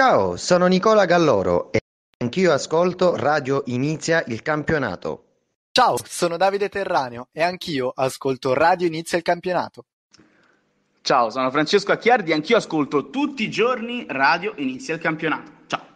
Ciao, sono Nicola Galloro e anch'io ascolto Radio Inizia il Campionato. Ciao, sono Davide Terraneo e anch'io ascolto Radio Inizia il Campionato. Ciao, sono Francesco Acchiardi e anch'io ascolto tutti i giorni Radio Inizia il Campionato. Ciao.